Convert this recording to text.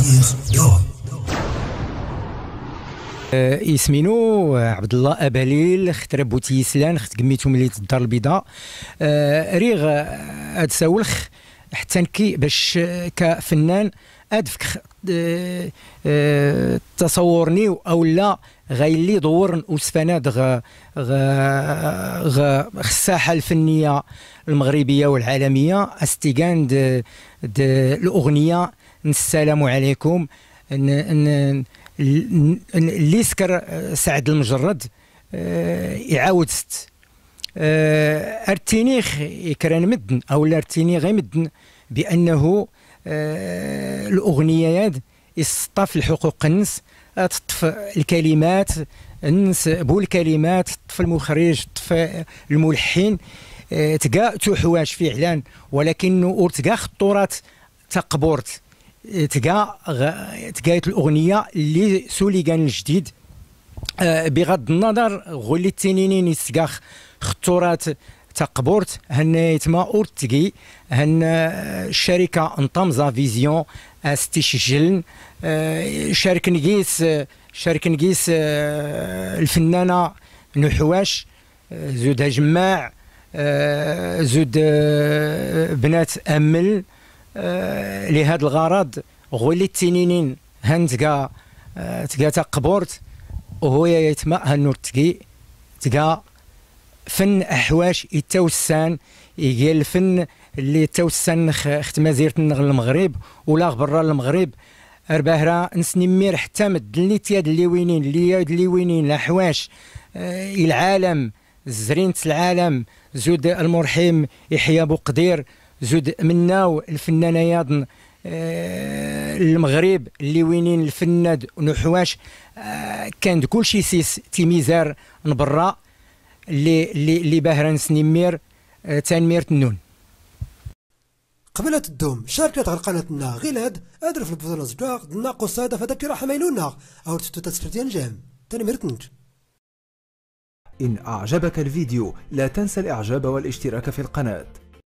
عزيز دوم آه، اسمينو عبد الله اباليل خطر بوتيسلان خت قميتو مليت الدار البيضاء آه، ريغ آه، هاد ساولخ حتى نكي باش كفنان ادفك تصورني او لا غيلي دور وسفناد غ غ الساحه الفنيه المغربيه والعالميه استيغان د الاغنيه السلام عليكم اللي سكر آه، سعد المجرد آه، يعاود ست آه، ارتينيخ يكران مدن او ارتينيخ مدن بانه الاغنيات يصطف الحقوق النس تطف الكلمات النس بو الكلمات تطف المخرج تطف الملحن تقا تحواش فعلا ولكن تقا خطورات تقبورت تقا تقايت الاغنيه اللي سوليغان الجديد آه، بغض النظر غولي التنينين يسقاخ خطورات تقبورت هن يتما اورتقي هن الشركه آه، انطمزا فيزيون استشجلن آه، شارك نقيس شارك نقيس الفنانه نحواش زود جماع زود بنات امل آه، لهذا الغرض غولي التنينين كا آه، تكا قبورت وهو يتما هنور تكي تكا فن احواش يتوسان يقال الفن اللي توسان ختما زيرت المغرب ولا برا المغرب نسني مير حتى اللي تياد ياد اللي وينين الاحواش آه، العالم زرينت العالم زود المرحيم يحيى قدير زود مناو الفنان ياضن آه، المغرب اللي وينين الفناد ونحواش آه، كان شيء سيس تيميزار من اللي اللي اللي باهران سنمير آه، تنمير النون قبلت الدوم شاركت على قناتنا غيلاد ادر في البطولة الزجاق دنا قصادة فدك راح ميلونا او تتو تسكرتين جام تنمير إن أعجبك الفيديو لا تنسى الإعجاب والاشتراك في القناة